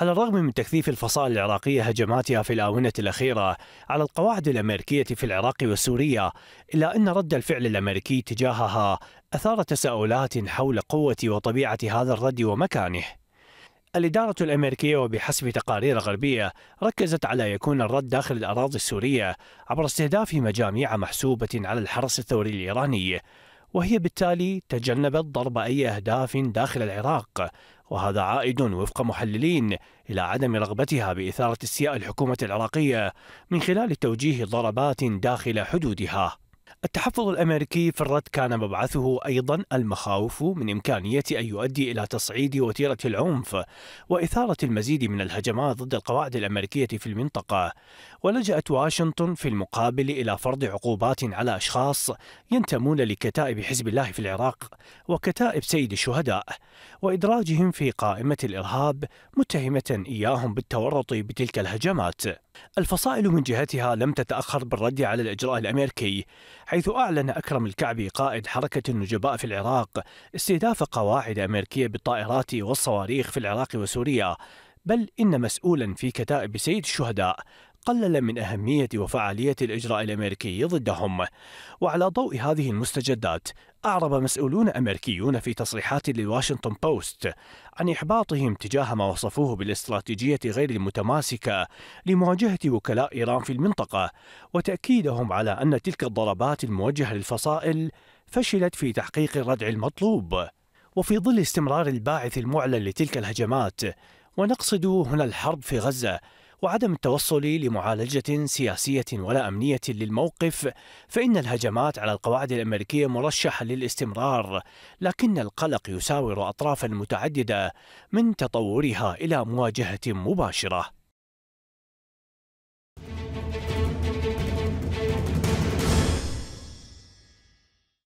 على الرغم من تكثيف الفصائل العراقية هجماتها في الآونة الأخيرة على القواعد الأمريكية في العراق وسوريا إلا أن رد الفعل الأمريكي تجاهها أثار تساؤلات حول قوة وطبيعة هذا الرد ومكانه الإدارة الأمريكية وبحسب تقارير غربية ركزت على يكون الرد داخل الأراضي السورية عبر استهداف مجاميع محسوبة على الحرس الثوري الإيراني وهي بالتالي تجنبت ضرب أي أهداف داخل العراق وهذا عائد وفق محللين إلى عدم رغبتها بإثارة استياء الحكومة العراقية من خلال توجيه ضربات داخل حدودها التحفظ الامريكي في الرد كان مبعثه ايضا المخاوف من امكانيه ان يؤدي الى تصعيد وتيره العنف واثاره المزيد من الهجمات ضد القواعد الامريكيه في المنطقه ولجات واشنطن في المقابل الى فرض عقوبات على اشخاص ينتمون لكتائب حزب الله في العراق وكتائب سيد الشهداء وادراجهم في قائمه الارهاب متهمه اياهم بالتورط بتلك الهجمات الفصائل من جهتها لم تتأخر بالرد على الإجراء الأمريكي حيث أعلن أكرم الكعبي قائد حركة النجباء في العراق استهداف قواعد أمريكية بالطائرات والصواريخ في العراق وسوريا بل إن مسؤولا في كتائب سيد الشهداء قلل من أهمية وفعالية الإجراء الأمريكي ضدهم وعلى ضوء هذه المستجدات أعرب مسؤولون أمريكيون في تصريحات للواشنطن بوست عن إحباطهم تجاه ما وصفوه بالاستراتيجية غير المتماسكة لمواجهة وكلاء إيران في المنطقة وتأكيدهم على أن تلك الضربات الموجهة للفصائل فشلت في تحقيق الردع المطلوب وفي ظل استمرار الباعث المعلن لتلك الهجمات ونقصد هنا الحرب في غزة وعدم التوصل لمعالجة سياسية ولا أمنية للموقف فإن الهجمات على القواعد الأمريكية مرشحة للاستمرار لكن القلق يساور أطرافا متعددة من تطورها إلى مواجهة مباشرة